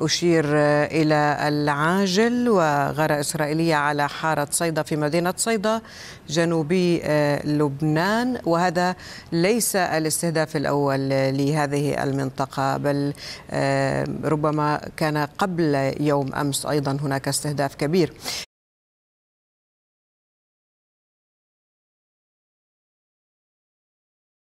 أشير إلى العاجل وغارة إسرائيلية على حارة صيدا في مدينة صيدا جنوبي آه، لبنان وهذا ليس الاستهداف الأول لهذه المنطقة بل آه، ربما كان قبل يوم أمس أيضا هناك استهداف كبير